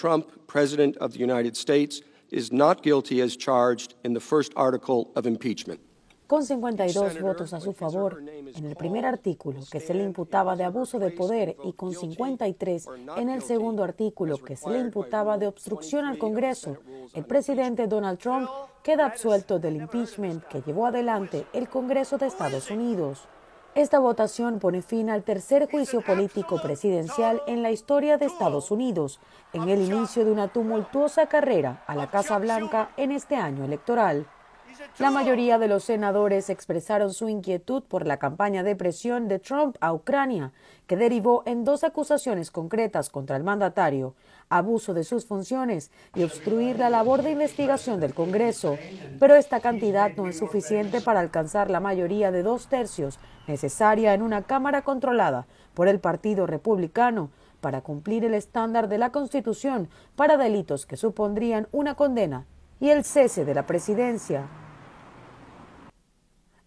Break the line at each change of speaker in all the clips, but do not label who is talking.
Trump, President of the United States, is not guilty as charged in the first article of impeachment. Con 52 votos a su favor en el primer artículo, que se le imputaba de abuso de poder, y con 53 en el segundo artículo, que se le imputaba de obstrucción al Congreso, el presidente Donald Trump queda absuelto del impeachment que llevó adelante el Congreso de Estados Unidos. Esta votación pone fin al tercer juicio político presidencial en la historia de Estados Unidos, en el inicio de una tumultuosa carrera a la Casa Blanca en este año electoral. La mayoría de los senadores expresaron su inquietud por la campaña de presión de Trump a Ucrania, que derivó en dos acusaciones concretas contra el mandatario, abuso de sus funciones y obstruir la labor de investigación del Congreso. Pero esta cantidad no es suficiente para alcanzar la mayoría de dos tercios necesaria en una Cámara controlada por el Partido Republicano para cumplir el estándar de la Constitución para delitos que supondrían una condena y el cese de la presidencia.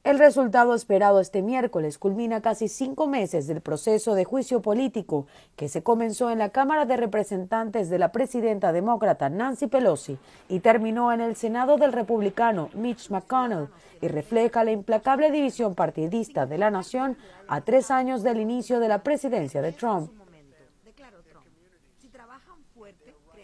El resultado esperado este miércoles culmina casi cinco meses del proceso de juicio político que se comenzó en la Cámara de Representantes de la presidenta demócrata Nancy Pelosi y terminó en el Senado del republicano Mitch McConnell y refleja la implacable división partidista de la nación a tres años del inicio de la presidencia de Trump. Este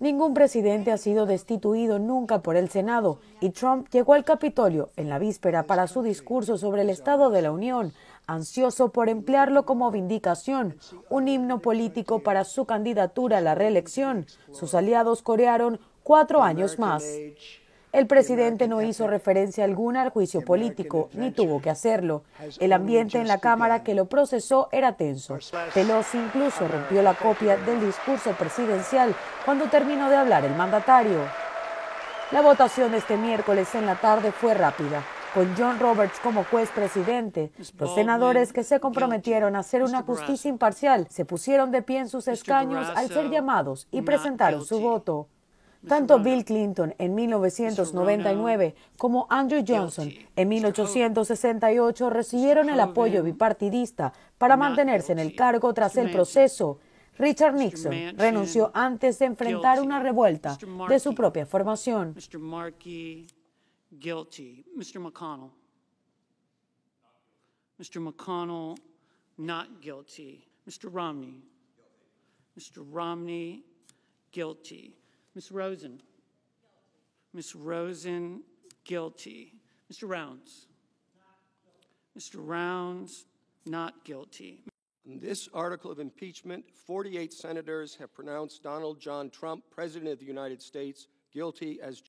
Ningún presidente ha sido destituido nunca por el Senado y Trump llegó al Capitolio en la víspera para su discurso sobre el Estado de la Unión, ansioso por emplearlo como vindicación, un himno político para su candidatura a la reelección. Sus aliados corearon cuatro años más. El presidente no hizo referencia alguna al juicio político, ni tuvo que hacerlo. El ambiente en la Cámara que lo procesó era tenso. Pelosi incluso rompió la copia del discurso presidencial cuando terminó de hablar el mandatario. La votación de este miércoles en la tarde fue rápida con John Roberts como juez presidente. Los senadores que se comprometieron a hacer una justicia imparcial se pusieron de pie en sus escaños al ser llamados y presentaron su voto. Tanto Bill Clinton en 1999 como Andrew Johnson en 1868 recibieron el apoyo bipartidista para mantenerse en el cargo tras el proceso. Richard Nixon renunció antes de enfrentar una revuelta de su propia formación. Mr. McConnell, not guilty. Mr. Romney, Mr. Romney, guilty. Ms. Rosen? Ms. Rosen, guilty. Mr. Rounds? Mr. Rounds, not guilty. In this article of impeachment, 48 senators have pronounced Donald John Trump, President of the United States, guilty as.